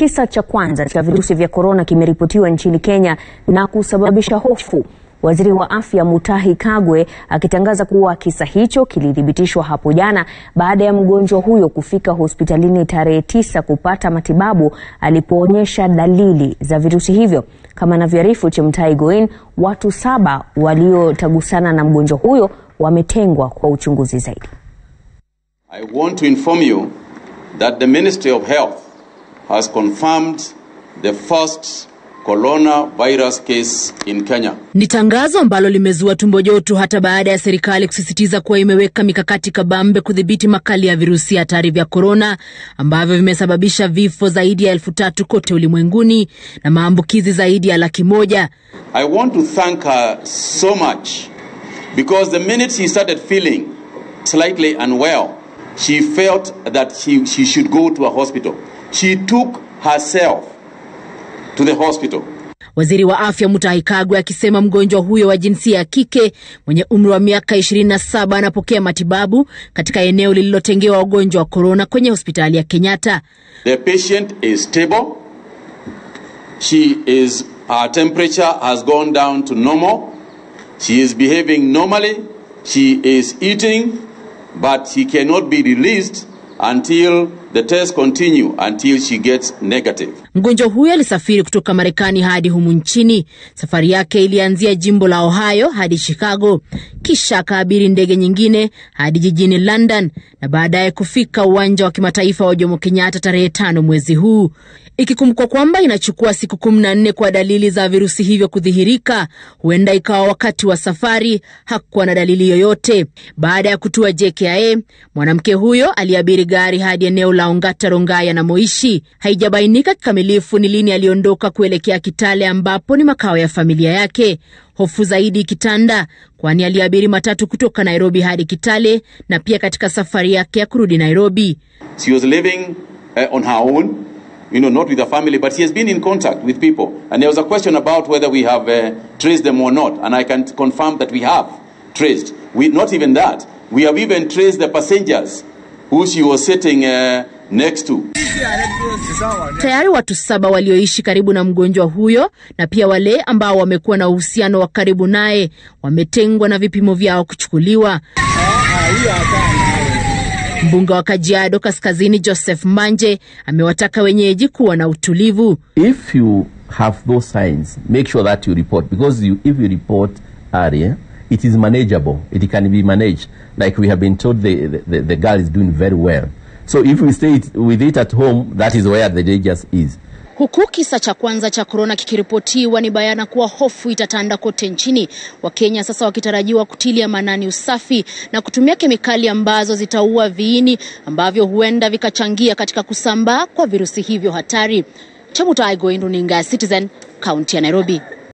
Kisa cha kwanza cha virusi vya korona kimeripotiwa nchini Kenya na kusababisha hofu. Waziri wa Afya Mutahi Kagwe akitangaza kuwa kisa hicho kilithibitishwa hapo jana baada ya mgonjwa huyo kufika hospitalini tarehe tisa kupata matibabu alipoonyesha dalili za virusi hivyo. Kama anavyoarifu Chemtai Goin, watu saba waliotagusana na mgonjwa huyo wametengwa kwa uchunguzi zaidi. I want to inform you that the Ministry of Health has confirmed the first coronavirus case in Kenya. Ni tangazo ambalo limezua tumbo joto hata baada ya serikali kusisitiza kuwa imeweka mikakati kabambe kudhibiti makali ya virusi hatari vya korona ambavyo vimesababisha vifo zaidi ya elfu tatu kote ulimwenguni na maambukizi zaidi ya laki moja. I want to thank her so much because the minute she started feeling slightly unwell she felt that she, she should go to a hospital She took herself to the hospital. Waziri wa afya Mutahi Kagwe akisema mgonjwa huyo wa jinsia ya kike mwenye umri wa miaka 27 anapokea matibabu katika eneo lililotengewa wagonjwa wa korona kwenye hospitali ya Kenyatta. The patient is stable. She is, her temperature has gone down to normal. She is behaving normally. She is eating, but she cannot be released until The test continue until she gets negative. Mgonjwa huyo alisafiri kutoka Marekani hadi humu nchini. Safari yake ilianzia jimbo la Ohio hadi Chicago, kisha akaabiri ndege nyingine hadi jijini London na baadaye kufika uwanja wa kimataifa wa Jomo Kenyatta tarehe tano mwezi huu, ikikumbukwa kwamba inachukua siku kumi na nne kwa dalili za virusi hivyo kudhihirika. Huenda ikawa wakati wa safari hakuwa na dalili yoyote. Baada ya kutua JKIA, mwanamke huyo aliabiri gari hadi eneo la Ongata Rongai anamoishi. Haijabainika kikamilifu ni lini aliondoka kuelekea Kitale ambapo ni makao ya familia yake. Hofu zaidi kitanda, kwani aliabiri matatu kutoka Nairobi hadi Kitale na pia katika safari yake ya kurudi Nairobi. She was living, uh, on her own. you know, not with her family, but she has been in contact with people. And there was a question about whether we have uh, traced them or not, and I can confirm that we have traced. We, not even that, we have even traced the passengers who she was sitting uh, Next two. Tayari watu saba walioishi karibu na mgonjwa huyo na pia wale ambao wamekuwa na uhusiano wa karibu naye wametengwa na vipimo vyao kuchukuliwa. Mbunge wa Kajiado Kaskazini Joseph Manje amewataka wenyeji kuwa na utulivu. If you have those signs, make sure that you report because you, if you report earlier, it is manageable. It can be managed. Like we have been told the, the, the girl is doing very well. So if we stay it, with it at home, that is where the danger is. Huku kisa cha kwanza cha korona kikiripotiwa, ni bayana kuwa hofu itatanda kote nchini. Wakenya sasa wakitarajiwa kutilia maanani usafi na kutumia kemikali ambazo zitaua viini ambavyo huenda vikachangia katika kusambaa kwa virusi hivyo hatari. Chemutai Goindu, Citizen, kaunti ya Nairobi.